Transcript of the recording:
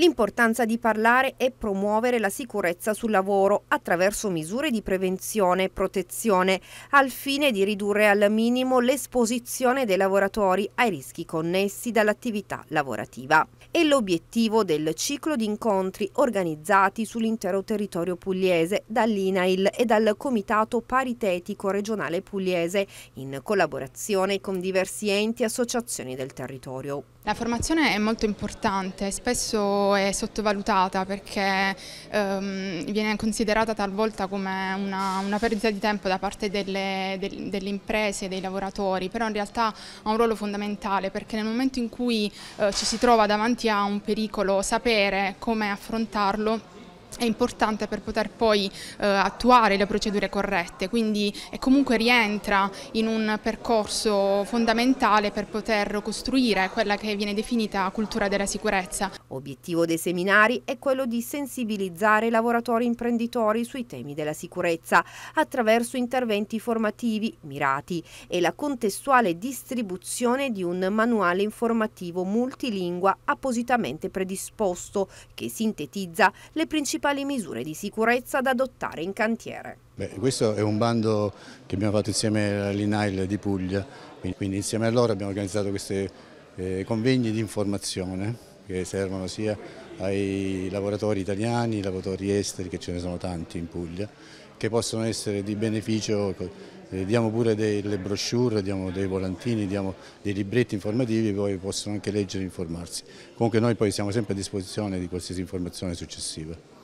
l'importanza di parlare e promuovere la sicurezza sul lavoro attraverso misure di prevenzione e protezione, al fine di ridurre al minimo l'esposizione dei lavoratori ai rischi connessi dall'attività lavorativa. È l'obiettivo del ciclo di incontri organizzati sull'intero territorio pugliese dall'INAIL e dal Comitato Paritetico Regionale Pugliese, in collaborazione con diversi enti e associazioni del territorio. La formazione è molto importante, spesso è sottovalutata perché ehm, viene considerata talvolta come una, una, perdita di tempo da parte delle, del, delle imprese, dei lavoratori, però in realtà ha un ruolo fondamentale perché nel momento in cui eh, ci si trova davanti a un pericolo sapere come affrontarlo è importante per poter poi eh, attuare le procedure corrette, quindi comunque rientra in un percorso fondamentale per poter costruire quella che viene definita cultura della sicurezza. Obiettivo dei seminari è quello di sensibilizzare i lavoratori imprenditori sui temi della sicurezza attraverso interventi formativi mirati e la contestuale distribuzione di un manuale informativo multilingua appositamente predisposto che sintetizza le principali quali misure di sicurezza da adottare in cantiere. Beh, questo è un bando che abbiamo fatto insieme all'INAIL di Puglia, quindi insieme a loro abbiamo organizzato questi eh, convegni di informazione che servono sia ai lavoratori italiani, ai lavoratori esteri, che ce ne sono tanti in Puglia, che possono essere di beneficio, eh, diamo pure delle brochure, diamo dei volantini, diamo dei libretti informativi, poi possono anche leggere e informarsi. Comunque noi poi siamo sempre a disposizione di qualsiasi informazione successiva.